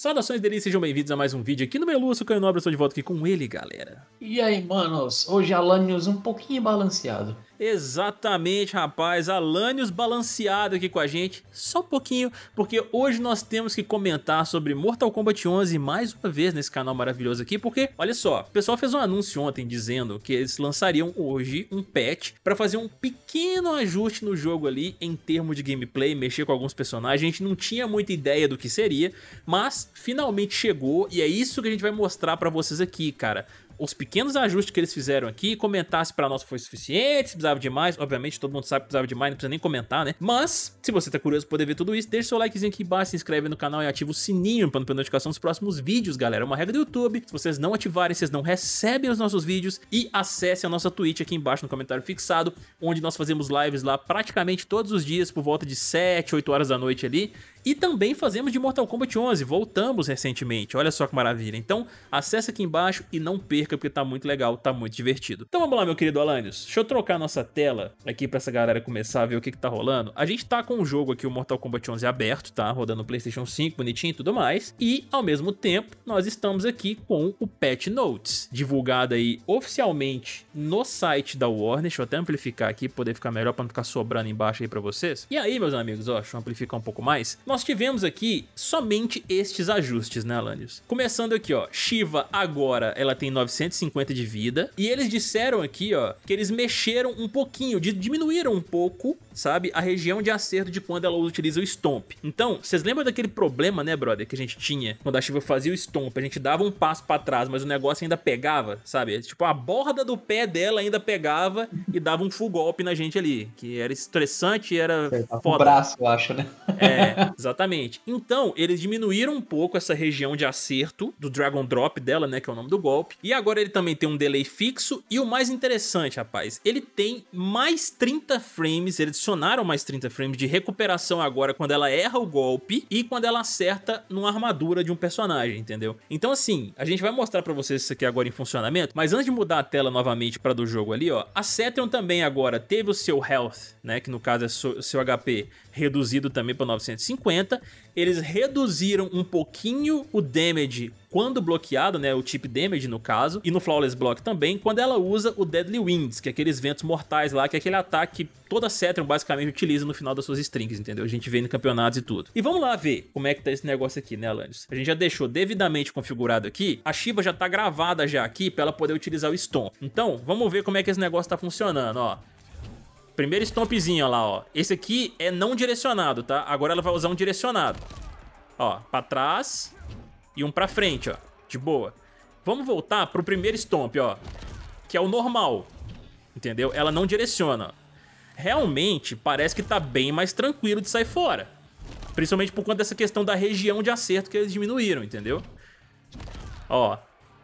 Saudações delícias, sejam bem-vindos a mais um vídeo aqui no Meluço, Caio Nobre, eu estou de volta aqui com ele, galera. E aí, manos, hoje Lanius um pouquinho balanceado. Exatamente, rapaz. Alanios balanceado aqui com a gente, só um pouquinho, porque hoje nós temos que comentar sobre Mortal Kombat 11 mais uma vez nesse canal maravilhoso aqui, porque olha só, o pessoal fez um anúncio ontem dizendo que eles lançariam hoje um patch para fazer um pequeno ajuste no jogo ali em termos de gameplay, mexer com alguns personagens. A gente não tinha muita ideia do que seria, mas finalmente chegou e é isso que a gente vai mostrar para vocês aqui, cara os pequenos ajustes que eles fizeram aqui, comentasse para nós se foi suficiente, se precisava de mais. Obviamente, todo mundo sabe que precisava de mais, não precisa nem comentar, né? Mas, se você tá curioso pra poder ver tudo isso, deixa seu likezinho aqui embaixo, se inscreve no canal e ativa o sininho para não perder notificação dos próximos vídeos, galera. É uma regra do YouTube. Se vocês não ativarem, vocês não recebem os nossos vídeos e acesse a nossa Twitch aqui embaixo no comentário fixado, onde nós fazemos lives lá praticamente todos os dias, por volta de 7, 8 horas da noite ali. E também fazemos de Mortal Kombat 11, voltamos recentemente, olha só que maravilha. Então acessa aqui embaixo e não perca porque tá muito legal, tá muito divertido. Então vamos lá meu querido Alanios, deixa eu trocar nossa tela aqui pra essa galera começar a ver o que que tá rolando. A gente tá com o jogo aqui, o Mortal Kombat 11 aberto, tá? Rodando no Playstation 5, bonitinho e tudo mais. E ao mesmo tempo nós estamos aqui com o Patch Notes, divulgado aí oficialmente no site da Warner. Deixa eu até amplificar aqui, poder ficar melhor pra não ficar sobrando embaixo aí pra vocês. E aí meus amigos, ó, deixa eu amplificar um pouco mais. Nós nós tivemos aqui somente estes ajustes, né, Alanios? Começando aqui, ó, Shiva agora ela tem 950 de vida e eles disseram aqui, ó, que eles mexeram um pouquinho, diminuíram um pouco, sabe, a região de acerto de quando ela utiliza o Stomp. Então, vocês lembram daquele problema, né, brother, que a gente tinha quando a Shiva fazia o Stomp? A gente dava um passo para trás, mas o negócio ainda pegava, sabe? Tipo, a borda do pé dela ainda pegava e dava um full golpe na gente ali, que era estressante e era é, foda. O braço, eu acho, né? É. Exatamente. Então, eles diminuíram um pouco essa região de acerto do Dragon Drop dela, né, que é o nome do golpe. E agora ele também tem um delay fixo e o mais interessante, rapaz, ele tem mais 30 frames, eles adicionaram mais 30 frames de recuperação agora quando ela erra o golpe e quando ela acerta numa armadura de um personagem, entendeu? Então assim, a gente vai mostrar pra vocês isso aqui agora em funcionamento, mas antes de mudar a tela novamente pra do jogo ali, ó, a Cetrion também agora teve o seu health, né, que no caso é o seu, seu HP reduzido também pra 950, 50. Eles reduziram um pouquinho o damage quando bloqueado, né, o chip damage no caso, e no Flawless Block também, quando ela usa o Deadly Winds, que é aqueles ventos mortais lá, que é aquele ataque que toda Saturn basicamente utiliza no final das suas strings, entendeu? A gente vê em campeonatos e tudo. E vamos lá ver como é que tá esse negócio aqui, né, Alanis? A gente já deixou devidamente configurado aqui, a Shiva já tá gravada já aqui pra ela poder utilizar o Stomp. Então, vamos ver como é que esse negócio tá funcionando, ó. Primeiro stompzinho, ó lá, ó. Esse aqui é não direcionado, tá? Agora ela vai usar um direcionado. Ó, pra trás e um pra frente, ó. De boa. Vamos voltar pro primeiro stomp, ó. Que é o normal. Entendeu? Ela não direciona. Realmente, parece que tá bem mais tranquilo de sair fora. Principalmente por conta dessa questão da região de acerto que eles diminuíram, entendeu? Ó,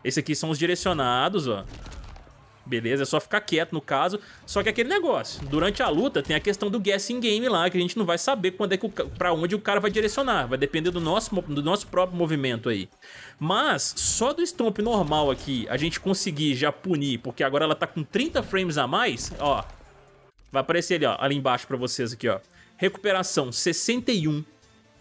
esse aqui são os direcionados, ó. Beleza? É só ficar quieto no caso. Só que aquele negócio, durante a luta tem a questão do guessing game lá, que a gente não vai saber quando é que o, pra onde o cara vai direcionar. Vai depender do nosso, do nosso próprio movimento aí. Mas só do stomp normal aqui a gente conseguir já punir, porque agora ela tá com 30 frames a mais, ó. Vai aparecer ali, ó, ali embaixo pra vocês aqui, ó. Recuperação 61,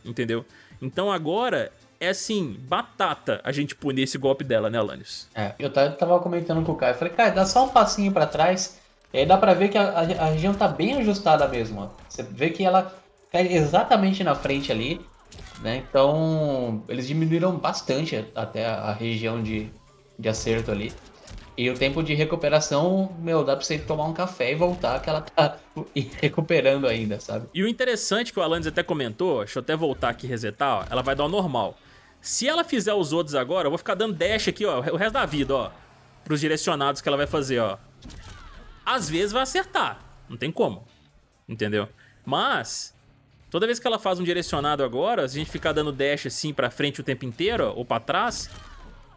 entendeu? Então agora é assim, batata a gente punir esse golpe dela, né, Alanis? É, eu tava comentando com o Caio, falei, Caio, dá só um passinho para trás, e aí dá pra ver que a, a, a, região tá bem ajustada mesmo, ó. Você vê que ela cai exatamente na frente ali, né? Então, eles diminuíram bastante até a, a região de, de acerto ali. E o tempo de recuperação, meu, dá pra você tomar um café e voltar, que ela tá recuperando ainda, sabe? E o interessante que o Alanis até comentou, deixa eu até voltar aqui e resetar, ó, ela vai dar o normal. Se ela fizer os outros agora, eu vou ficar dando dash aqui, ó, o resto da vida, ó. Pros direcionados que ela vai fazer, ó. Às vezes vai acertar. Não tem como. Entendeu? Mas, toda vez que ela faz um direcionado agora, se a gente ficar dando dash assim pra frente o tempo inteiro, ó, ou pra trás,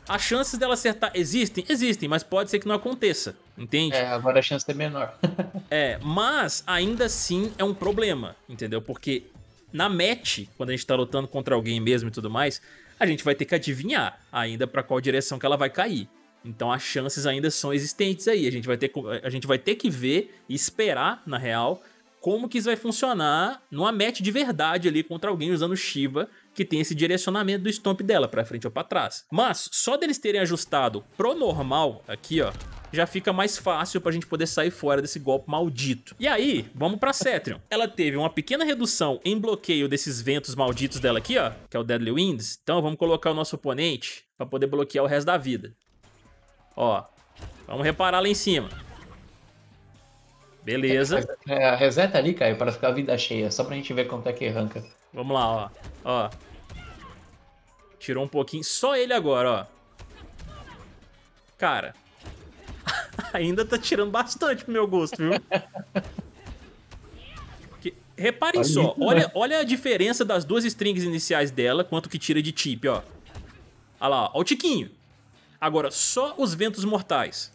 as chances dela acertar existem? Existem, mas pode ser que não aconteça, entende? É, agora a chance é menor. é, mas ainda assim é um problema, entendeu? Porque na match, quando a gente tá lutando contra alguém mesmo e tudo mais, a gente vai ter que adivinhar ainda para qual direção que ela vai cair. Então as chances ainda são existentes aí. A gente vai ter, a gente vai ter que ver e esperar, na real, como que isso vai funcionar numa match de verdade ali contra alguém usando Shiva que tem esse direcionamento do stomp dela para frente ou para trás. Mas só deles terem ajustado pro normal aqui, ó, já fica mais fácil pra gente poder sair fora desse golpe maldito. E aí, vamos pra Cetrion. Ela teve uma pequena redução em bloqueio desses ventos malditos dela aqui, ó, que é o Deadly Winds. Então vamos colocar o nosso oponente pra poder bloquear o resto da vida. Ó, vamos reparar lá em cima. Beleza. É, reseta ali, Caio, para ficar a vida cheia, só pra gente ver quanto é que arranca. Vamos lá, ó. Ó. Tirou um pouquinho. Só ele agora, ó. Cara. Ainda tá tirando bastante pro meu gosto, viu? reparem só, né? olha, olha a diferença das duas strings iniciais dela, quanto que tira de chip, ó. Olha lá, ó, o tiquinho. Agora, só os ventos mortais.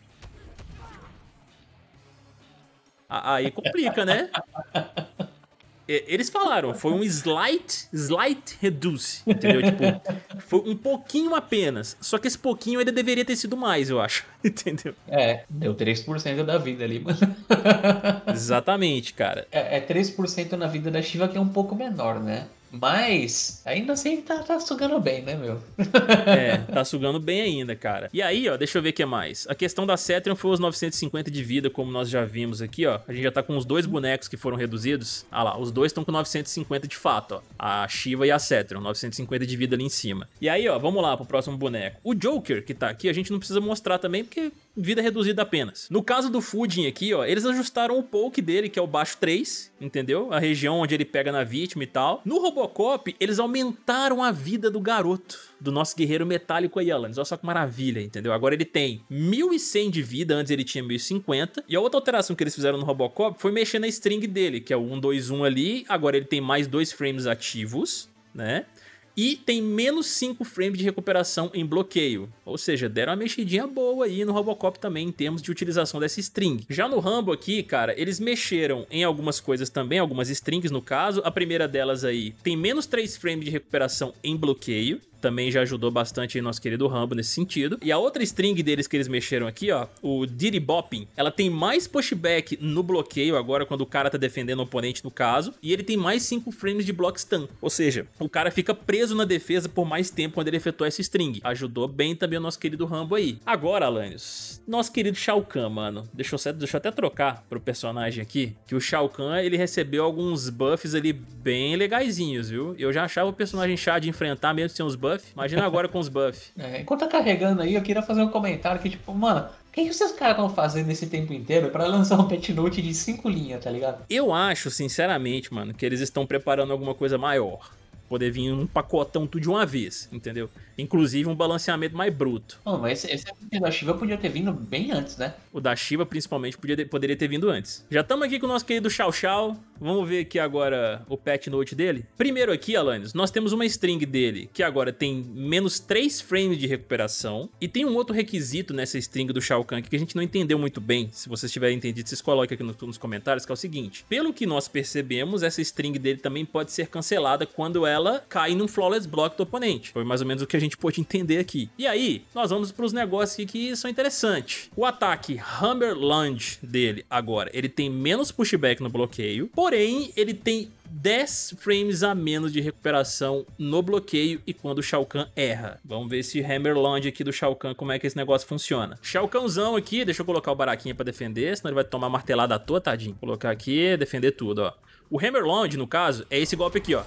Aí complica, né? Eles falaram, foi um slight, slight reduce, entendeu? Tipo, foi um pouquinho apenas. Só que esse pouquinho ainda deveria ter sido mais, eu acho, entendeu? É, deu 3% da vida ali, mano. Exatamente, cara. É, é 3% na vida da Shiva que é um pouco menor, né? Mas ainda assim tá, tá sugando bem, né, meu? é, tá sugando bem ainda, cara. E aí, ó, deixa eu ver o que mais. A questão da Cetrion foi os 950 de vida, como nós já vimos aqui, ó. A gente já tá com os dois bonecos que foram reduzidos. Ah lá, os dois estão com 950 de fato, ó. A Shiva e a Cetrion, 950 de vida ali em cima. E aí, ó, vamos lá pro próximo boneco. O Joker, que tá aqui, a gente não precisa mostrar também, porque vida reduzida apenas. No caso do Fudin aqui, ó, eles ajustaram o poke dele, que é o baixo 3, entendeu? A região onde ele pega na vítima e tal. No Robocop, eles aumentaram a vida do garoto, do nosso guerreiro metálico aí, Alanis. Olha só que maravilha, entendeu? Agora ele tem 1100 de vida, antes ele tinha 1050. E a outra alteração que eles fizeram no Robocop foi mexer na string dele, que é o 121 ali, agora ele tem mais dois frames ativos, né? e tem menos 5 frames de recuperação em bloqueio. Ou seja, deram uma mexidinha boa aí no Robocop também em termos de utilização dessa string. Já no Rambo aqui, cara, eles mexeram em algumas coisas também, algumas strings no caso. A primeira delas aí tem menos 3 frames de recuperação em bloqueio também já ajudou bastante nosso querido Rambo nesse sentido. E a outra string deles que eles mexeram aqui, ó, o Diddy Bopping, ela tem mais pushback no bloqueio agora, quando o cara tá defendendo o oponente no caso, e ele tem mais 5 frames de block stun, ou seja, o cara fica preso na defesa por mais tempo quando ele efetuou essa string. Ajudou bem também o nosso querido Rambo aí. Agora, Alanios, nosso querido Shao Kahn, mano, deixa eu, deixa eu até trocar pro personagem aqui, que o Shao Kahn, ele recebeu alguns buffs ali bem legaisinhos, viu? Eu já achava o personagem chato de enfrentar, mesmo sem os buffs, buff. Imagina agora com os buffs. É, enquanto tá carregando aí, eu queria fazer um comentário que, tipo, mano, o que, que vocês caras estão fazendo nesse tempo inteiro para lançar um pet note de cinco linhas, tá ligado? Eu acho, sinceramente, mano, que eles estão preparando alguma coisa maior. Poder vir um pacotão tudo de uma vez, entendeu? Inclusive um balanceamento mais bruto. Pô, mas esse, esse da Shiva podia ter vindo bem antes, né? O da Shiva, principalmente, podia poderia ter vindo antes. Já estamos aqui com o nosso querido Chau Chau. Vamos ver aqui agora o patch note dele. Primeiro aqui, Alanis, nós temos uma string dele que agora tem menos 3 frames de recuperação. E tem um outro requisito nessa string do Shao Kahn que a gente não entendeu muito bem. Se vocês tiverem entendido, vocês coloquem aqui nos, nos comentários, que é o seguinte. Pelo que nós percebemos, essa string dele também pode ser cancelada quando ela cai num flawless block do oponente. Foi mais ou menos o que a gente gente pôde entender aqui. E aí, nós vamos para os negócios aqui que são interessantes. O ataque Hammer Lunge dele agora, ele tem menos pushback no bloqueio, porém ele tem 10 frames a menos de recuperação no bloqueio e quando o Shao Kahn erra. Vamos ver esse Hammer Lunge aqui do Shao Kahn, como é que esse negócio funciona. Shao Kahnzão aqui, deixa eu colocar o Baraquinha pra defender, senão ele vai tomar martelada à toa, tadinho. Vou colocar aqui, defender tudo, ó. O Hammer Lunge, no caso, é esse golpe aqui, ó.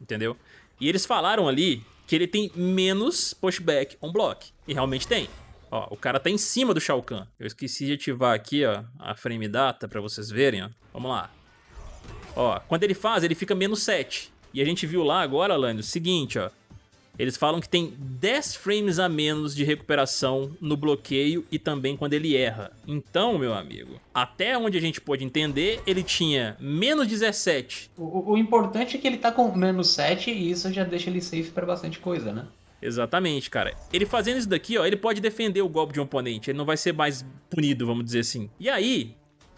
Entendeu? E eles falaram ali que ele tem menos pushback on block. E realmente tem. Ó, o cara tá em cima do Shao Kahn. Eu esqueci de ativar aqui, ó, a frame data pra vocês verem, ó. Vamos lá. Ó, quando ele faz, ele fica menos 7. E a gente viu lá agora, Lani, o seguinte, ó. Eles falam que tem 10 frames a menos de recuperação no bloqueio e também quando ele erra. Então, meu amigo, até onde a gente pode entender, ele tinha menos 17. O, o importante é que ele tá com menos 7 e isso já deixa ele safe para bastante coisa, né? Exatamente, cara. Ele fazendo isso daqui, ó, ele pode defender o golpe de um oponente. Ele não vai ser mais punido, vamos dizer assim. E aí,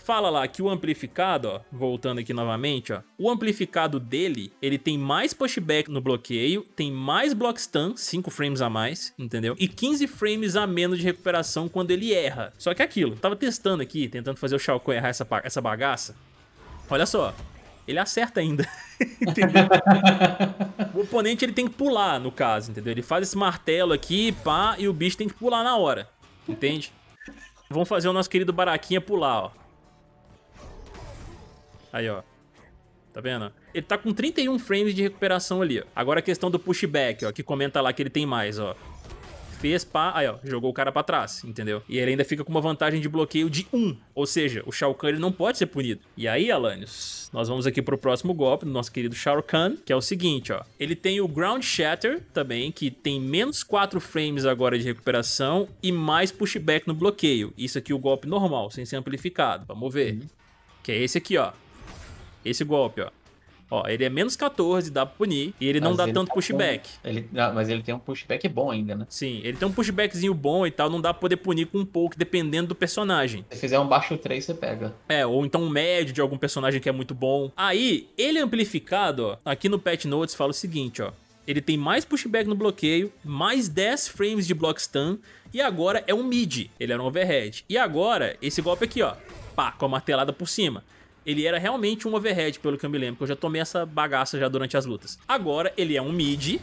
fala lá que o amplificado, ó, voltando aqui novamente, ó, o amplificado dele, ele tem mais pushback no bloqueio, tem mais block stun, 5 frames a mais, entendeu? E 15 frames a menos de recuperação quando ele erra. Só que é aquilo, tava testando aqui, tentando fazer o Shao Kahn errar essa, essa bagaça. Olha só, ele acerta ainda. o oponente ele tem que pular, no caso, entendeu? Ele faz esse martelo aqui, pá, e o bicho tem que pular na hora. Entende? Vamos fazer o nosso querido Baraquinha pular, ó. Aí, ó. Tá vendo? Ele tá com 31 frames de recuperação ali, ó. Agora a questão do pushback, ó, que comenta lá que ele tem mais, ó. Fez, pá, aí ó, jogou o cara pra trás, entendeu? E ele ainda fica com uma vantagem de bloqueio de 1, ou seja, o Shao Kahn ele não pode ser punido. E aí, Alanios, nós vamos aqui pro próximo golpe do nosso querido Shao Kahn, que é o seguinte, ó. Ele tem o Ground Shatter também, que tem menos 4 frames agora de recuperação e mais pushback no bloqueio. Isso aqui é o golpe normal, sem ser amplificado, vamos ver. Uhum. Que é esse aqui, ó. Esse golpe, ó. Ó, ele é menos 14, dá pra punir, e ele mas não dá ele tanto tá pushback. Com... Ele... Ah, mas ele tem um pushback bom ainda, né? Sim, ele tem um pushbackzinho bom e tal, não dá pra poder punir com um pouco, dependendo do personagem. Se fizer um baixo 3, você pega. É, ou então um médio de algum personagem que é muito bom. Aí, ele é amplificado, ó, aqui no Patch Notes fala o seguinte, ó. Ele tem mais pushback no bloqueio, mais 10 frames de block stun, e agora é um mid. Ele era um overhead. E agora, esse golpe aqui, ó. Pá, com a martelada por cima ele era realmente um overhead, pelo que eu me lembro, que eu já tomei essa bagaça já durante as lutas. Agora ele é um mid,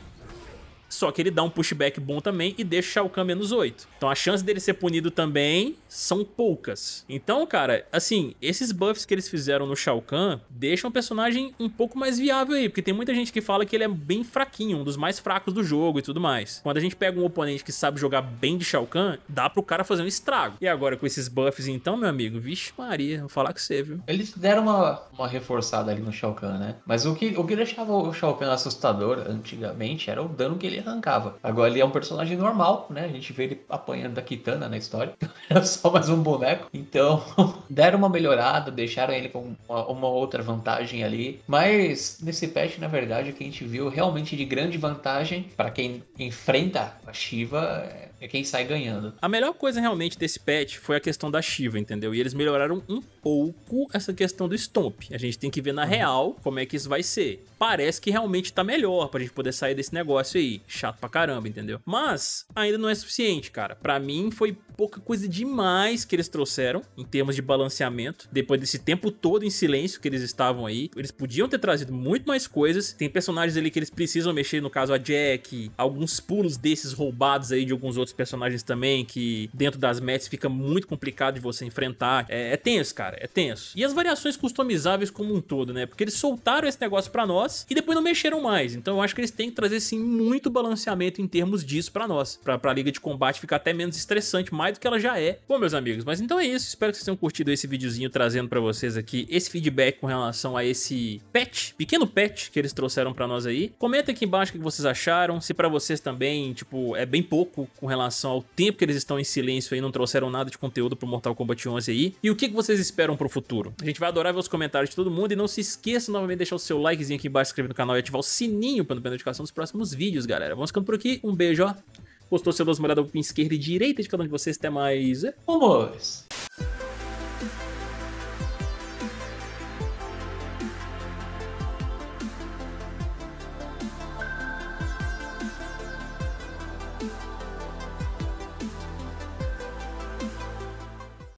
só que ele dá um pushback bom também e deixa o Shao Kahn menos 8. Então a chance dele ser punido também são poucas. Então, cara, assim, esses buffs que eles fizeram no Shao Kahn deixam o personagem um pouco mais viável aí, porque tem muita gente que fala que ele é bem fraquinho, um dos mais fracos do jogo e tudo mais. Quando a gente pega um oponente que sabe jogar bem de Shao Kahn, dá pro cara fazer um estrago. E agora com esses buffs então, meu amigo, vixe Maria, vou falar com você, viu? Eles deram uma, uma reforçada ali no Shao Kahn, né? Mas o que, o que deixava o Shao Kahn assustador antigamente era o dano que ele arrancava. Agora ele é um personagem normal, né? A gente vê ele apanhando da Kitana na história. Era é só mais um boneco. Então, deram uma melhorada, deixaram ele com uma, uma, outra vantagem ali. Mas nesse patch, na verdade, o que a gente viu realmente de grande vantagem para quem enfrenta a Shiva é é quem sai ganhando. A melhor coisa realmente desse patch foi a questão da Shiva, entendeu? E eles melhoraram um pouco essa questão do Stomp. A gente tem que ver na uhum. real como é que isso vai ser. Parece que realmente tá melhor pra gente poder sair desse negócio aí. Chato pra caramba, entendeu? Mas ainda não é suficiente, cara. Pra mim foi pouca coisa demais que eles trouxeram em termos de balanceamento. Depois desse tempo todo em silêncio que eles estavam aí, eles podiam ter trazido muito mais coisas. Tem personagens ali que eles precisam mexer, no caso a Jack, alguns pulos desses roubados aí de alguns outros outros personagens também que dentro das metas fica muito complicado de você enfrentar. É, é, tenso, cara, é tenso. E as variações customizáveis como um todo, né? Porque eles soltaram esse negócio para nós e depois não mexeram mais. Então eu acho que eles têm que trazer sim muito balanceamento em termos disso para nós, para a liga de combate ficar até menos estressante, mais do que ela já é. Bom, meus amigos, mas então é isso. Espero que vocês tenham curtido esse videozinho trazendo para vocês aqui esse feedback com relação a esse patch, pequeno patch que eles trouxeram para nós aí. Comenta aqui embaixo o que vocês acharam, se para vocês também, tipo, é bem pouco com relação relação ao tempo que eles estão em silêncio aí, não trouxeram nada de conteúdo pro Mortal Kombat 11 aí. E o que, que vocês esperam pro futuro? A gente vai adorar ver os comentários de todo mundo e não se esqueça novamente de deixar o seu likezinho aqui embaixo, se inscrever no canal e ativar o sininho para não perder notificação dos próximos vídeos, galera. Vamos ficando por aqui, um beijo, ó. Gostou, seu duas molhadas, esquerda e direita de cada um de vocês. Até mais. Vamos! É,